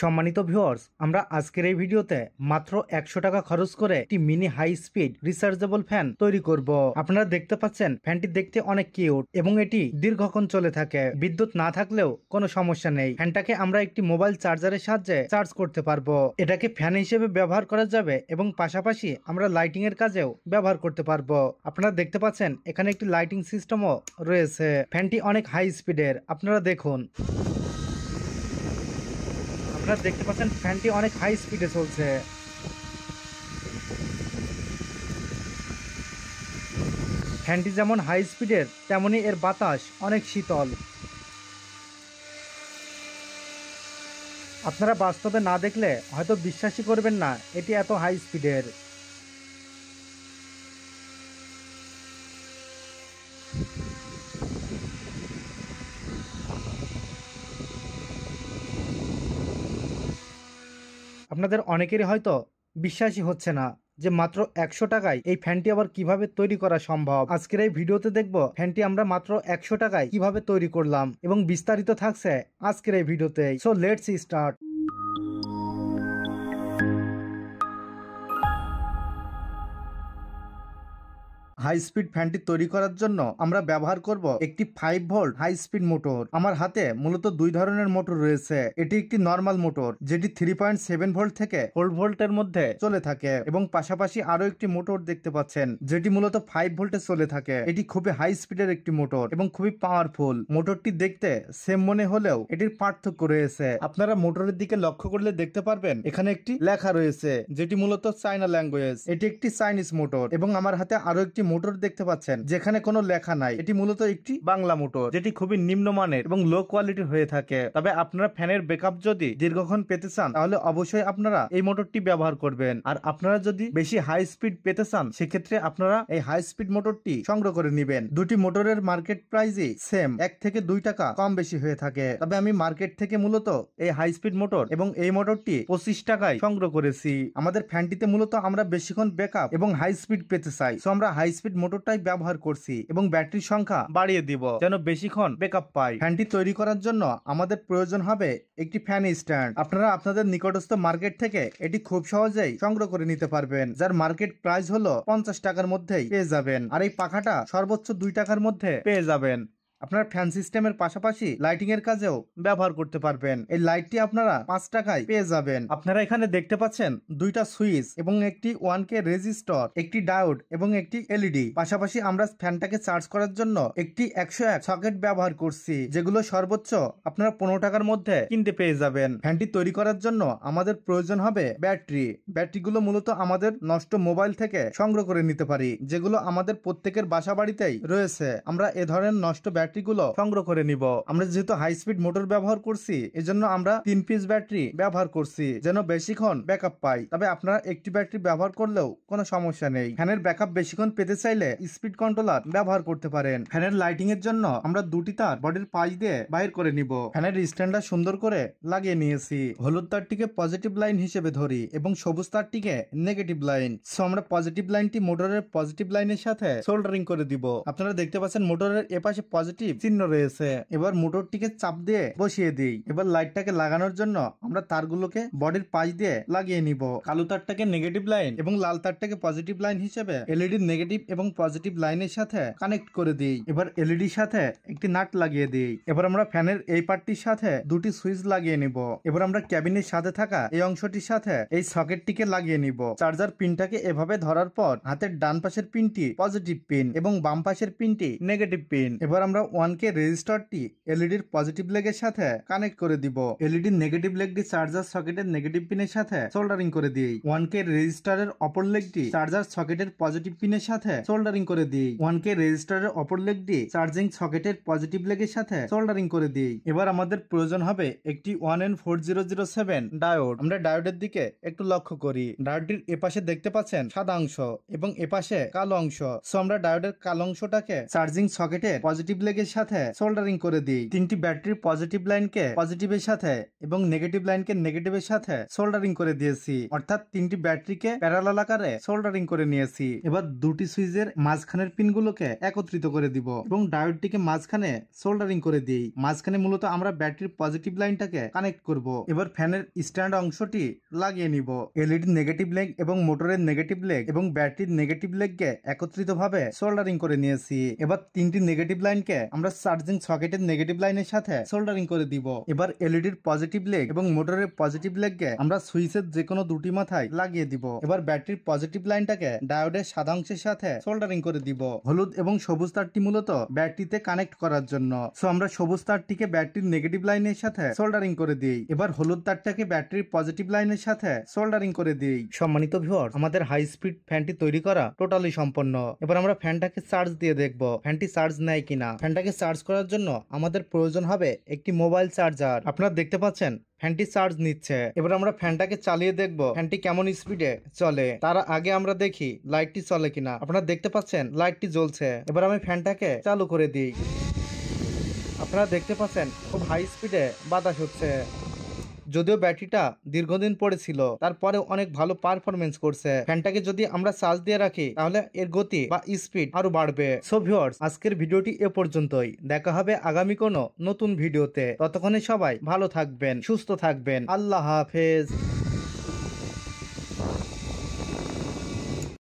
সম্মানিত ভিউয়ার্স আমরা আজকের এই ভিডিওতে মাত্র একশো টাকা খরচ করে একটি mini high speed rechargeable fan তৈরি করব আপনারা দেখতে পাচ্ছেন ফ্যানটি দেখতে অনেক কিউট এবং এটি দীর্ঘক্ষণ চলে থাকে বিদ্যুৎ না থাকলেও কোনো সমস্যা নেই ফ্যানটাকে আমরা একটি মোবাইল চার্জারের সাহায্যে চার্জ করতে পারবো এটাকে ফ্যান হিসেবে ব্যবহার করা যাবে এবং পাশাপাশি আমরা লাইটিং এর কাজেও ব্যবহার করতে পারবো আপনারা দেখতে পাচ্ছেন এখানে একটি লাইটিং সিস্টেমও রয়েছে ফ্যানটি অনেক হাই স্পিডের আপনারা দেখুন আপনারা দেখতে পাচ্ছেন ফ্যানটি অনেক হাই স্পিডে চলছে ফ্যানটি যেমন হাই স্পিডের তেমনি এর বাতাস অনেক শীতল আপনারা বাস্তবে না দেখলে হয়তো বিশ্বাসই করবেন না এটি এত হাই স্পিডের আপনাদের অনেকেরই হয়তো বিশ্বাসই হচ্ছে না যে মাত্র একশো টাকায় এই ফ্যানটি আবার কিভাবে তৈরি করা সম্ভব আজকের এই ভিডিওতে দেখব ফ্যানটি আমরা মাত্র একশো টাকায় কিভাবে তৈরি করলাম এবং বিস্তারিত থাকছে আজকের এই ভিডিওতে so let's start high speed ফ্যানটি তৈরি করার জন্য আমরা ব্যবহার করব একটি five volt high speed motor আমার হাতে মূলত দুই ধরনের মোটর রয়েছে এটি একটি নর্মাল মোটর যেটি থ্রি পয়েন্ট সেভেন ভোল্ট থেকে ফোর ভোল্টের মধ্যে চলে থাকে এবং পাশাপাশি আরো একটি মোটর দেখতে পাচ্ছেন যেটি মূলত ফাইভ ভোল্টে চলে থাকে এটি খুবই হাই স্পিডের একটি মোটর এবং খুবই পাওয়ারফুল মোটরটি দেখতে সেম মনে হলেও এটির পার্থক্য রয়েছে আপনারা মোটরের দিকে লক্ষ্য করলে দেখতে পারবেন এখানে একটি লেখা রয়েছে যেটি মূলত চাইনা ল্যাঙ্গুয়েজ এটি একটি চাইনিজ মোটর এবং আমার হাতে আরো একটি মোটর দেখতে পাচ্ছেন যেখানে কোনো লেখা নাই এটি মূলত একটি বাংলা মোটর যেটি খুবই নিম্নমানের এবং লো কোয়ালিটি হয়ে থাকে তবে আপনারা ফ্যানের ব্যাকআপ যদি দীর্ঘক্ষণ পেতে চান তাহলে অবশ্যই আপনারা এই মোটরটি ব্যবহার করবেন আর আপনারা যদি বেশি হাই স্পিড পেতে চান সেক্ষেত্রে আপনারা এই হাই স্পিড মোটরটি সংগ্রহ করে নিবেন দুটি মোটরের মার্কেট প্রাইসই সেম এক থেকে দুই টাকা কম বেশি হয়ে থাকে তবে আমি মার্কেট থেকে মূলত এই হাই স্পিড মোটর এবং এই মোটরটি পঁচিশ টাকায় সংগ্রহ করেছি আমাদের ফ্যানটিতে মূলত আমরা বেশিক্ষণ ব্যাকআপ এবং হাই স্পিড পেতে চাই সো আমরা হাই স্পিড স্পিড মোটরটাই ব্যবহার করছি এবং ব্যাটারি সংখ্যা বাড়িয়ে দিব যেন বেশিক্ষণ বেকআপ পাই ফ্যানটি তৈরি করার জন্য আমাদের প্রয়োজন হবে একটি ফ্যান স্ট্যান্ড আপনারা আপনাদের নিকটস্থ মার্কেট থেকে এটি খুব সহজেই সংগ্রহ করে নিতে পারবেন যার মার্কেট প্রাইস হলো পঞ্চাশ টাকার মধ্যেই পেয়ে যাবেন আর এই পাখাটা সর্বোচ্চ দুই টাকার মধ্যে পেয়ে যাবেন আপনার ফ্যান সিস্টেমের পাশাপাশি লাইটিং এর কাজেও ব্যবহার করতে পারবেন এই লাইটটি আপনারা পাঁচ টাকায় পেয়ে যাবেন আপনারা এখানে দেখতে পাচ্ছেন দুইটা সুইচ এবং একটি ওয়ান কে রেজিস্টর একটি ডায়োড এবং একটি এলইডি e পাশাপাশি আমরা ফ্যানটাকে চার্জ করার জন্য একটি একশো এক সকেট ব্যবহার করছি যেগুলো সর্বোচ্চ আপনারা পনেরো টাকার মধ্যে কিনতে পেয়ে যাবেন ফ্যানটি তৈরি করার জন্য আমাদের প্রয়োজন হবে ব্যাটারি ব্যাটারিগুলো মূলত আমাদের নষ্ট মোবাইল থেকে সংগ্রহ করে নিতে পারি যেগুলো আমাদের প্রত্যেকের বাসা বাড়িতেই রয়েছে আমরা এ ধরনের নষ্ট ব্যাটারি ব্যাটারিগুলো সংগ্রহ করে নিব আমরা যেহেতু হাই স্পিড মোটর ব্যবহার করছি এজন্য আমরা তিন পিস ব্যাটারি ব্যবহার করছি যেন বেশিক্ষণ ব্যাকআপ পাই তবে আপনারা একটি ব্যাটারি ব্যবহার করলেও কোনো সমস্যা নেই ফ্যানের ব্যাকআপ বেশিক্ষণ পেতে চাইলে স্পিড কন্ট্রোলার ব্যবহার করতে পারেন ফ্যানের লাইটিং এর জন্য আমরা দুটি তার বডির পাশ দিয়ে বাইর করে নিব ফ্যানের স্ট্যান্ডটা সুন্দর করে লাগিয়ে নিয়েছি হলুদ তারটিকে পজিটিভ লাইন হিসেবে ধরি এবং সবুজ তারটিকে নেগেটিভ লাইন সো আমরা পজিটিভ লাইনটি মোটরের পজিটিভ লাইনের সাথে সোল্ডারিং করে দিব আপনারা দেখতে পাচ্ছেন মোটরের এপাশে পজিটিভ পজিটিভ চিহ্ন রয়েছে এবার মোটরটিকে চাপ দিয়ে বসিয়ে দিই এবার লাইটটাকে লাগানোর জন্য আমরা তারগুলোকে বডির পাশ দিয়ে লাগিয়ে নিব কালো তারটাকে নেগেটিভ লাইন এবং লাল তারটাকে পজিটিভ লাইন হিসেবে এলইডি নেগেটিভ এবং পজিটিভ লাইনের সাথে কানেক্ট করে দিই এবার এলইডির সাথে একটি নাট লাগিয়ে দিই এবার আমরা ফ্যানের এই পার্টির সাথে দুটি সুইচ লাগিয়ে নিব এবার আমরা ক্যাবিনের সাথে থাকা এই অংশটির সাথে এই সকেটটিকে লাগিয়ে নিব চার্জার পিনটাকে এভাবে ধরার পর হাতের ডান পাশের পিনটি পজিটিভ পিন এবং বাম পাশের পিনটি নেগেটিভ পিন এবার আমরা ওয়ানকে রেজিস্টারটি এলইডির পজিটিভ লেগের সাথে কানেক্ট করে দিব এলইডি নেগেটিভ লেগটি চার্জার সকেটের নেগেটিভ পিনের সাথে সোল্ডারিং করে দিই ওয়ানকে রেজিস্টারের অপর লেগটি চার্জার সকেটের পজিটিভ পিনের সাথে সোল্ডারিং করে দিই ওয়ানকে রেজিস্টারের অপর লেগটি চার্জিং সকেটের পজিটিভ লেগের সাথে সোল্ডারিং করে দিই এবার আমাদের প্রয়োজন হবে একটি one N four zero zero seven diode আমরা ডায়োডের দিকে একটু লক্ষ্য করি ডায়োডটির এপাশে দেখতে পাচ্ছেন সাদা অংশ এবং এপাশে কালো অংশ সো আমরা ডায়োডের কালো অংশটাকে চার্জিং সকেটের পজিটিভ লেগ প্রত্যেকের সাথে সোল্ডারিং করে দিই তিনটি ব্যাটারির পজিটিভ লাইনকে পজিটিভের সাথে এবং নেগেটিভ লাইনকে নেগেটিভের সাথে সোল্ডারিং করে দিয়েছি অর্থাৎ তিনটি ব্যাটারিকে প্যারালাল আকারে সোল্ডারিং করে নিয়েছি এবার দুটি সুইচের মাঝখানের পিনগুলোকে একত্রিত করে দিব এবং ডায়োডটিকে মাঝখানে সোল্ডারিং করে দিই মাঝখানে মূলত আমরা ব্যাটারির পজিটিভ লাইনটাকে কানেক্ট করব এবার ফ্যানের স্ট্যান্ড অংশটি লাগিয়ে নিব এলইডি নেগেটিভ লেগ এবং মোটরের নেগেটিভ লেগ এবং ব্যাটারির নেগেটিভ লেগকে একত্রিতভাবে সোল্ডারিং করে নিয়েছি এবার তিনটি নেগেটিভ লাইনকে আমরা চার্জিং সকেটের নেগেটিভ লাইনের সাথে সোল্ডারিং করে দিব এবার এলইডির পজিটিভ লেগ এবং মোটরের পজিটিভ লেগ কে আমরা সুইচের যে কোনো দুটি মাথায় লাগিয়ে দিব এবার ব্যাটারির পজিটিভ লাইনটাকে ডায়োডের সাদা অংশের সাথে সোল্ডারিং করে দিব হলুদ এবং সবুজ তারটি মূলত ব্যাটারিতে কানেক্ট করার জন্য সো আমরা সবুজ তারটিকে ব্যাটারির নেগেটিভ লাইনের সাথে সোল্ডারিং করে দিই এবার হলুদ তারটাকে ব্যাটারির পজিটিভ লাইনের সাথে সোল্ডারিং করে দিই সম্মানিত ভিউয়ার আমাদের হাই স্পিড ফ্যানটি তৈরি করা টোটালি সম্পন্ন এবার আমরা ফ্যানটাকে চার্জ দিয়ে দেখব ফ্যানটি চার্জ নেয় কিনা ফ্যান ফ্যানটাকে চার্জ করার জন্য আমাদের প্রয়োজন হবে একটি মোবাইল চার্জার আপনারা দেখতে পাচ্ছেন ফ্যানটি চার্জ নিচ্ছে এবার আমরা ফ্যানটাকে চালিয়ে দেখব ফ্যানটি কেমন স্পিডে চলে তার আগে আমরা দেখি লাইটটি চলে কিনা আপনারা দেখতে পাচ্ছেন লাইটটি জ্বলছে এবার আমি ফ্যানটাকে চালু করে দিই আপনারা দেখতে পাচ্ছেন খুব হাই স্পিডে বাতাস হচ্ছে যদিও ব্যাটারিটা দীর্ঘদিন ছিল তারপরে অনেক ভালো পারফরমেন্স করছে ফ্যানটাকে যদি আমরা চার্জ দিয়ে রাখি তাহলে এর গতি বা স্পিড আরো বাড়বে সো ভিউয়ার্স আজকের ভিডিওটি এ পর্যন্তই দেখা হবে আগামী কোনো নতুন ভিডিওতে ততক্ষণে সবাই ভালো থাকবেন সুস্থ থাকবেন আল্লাহ হাফেজ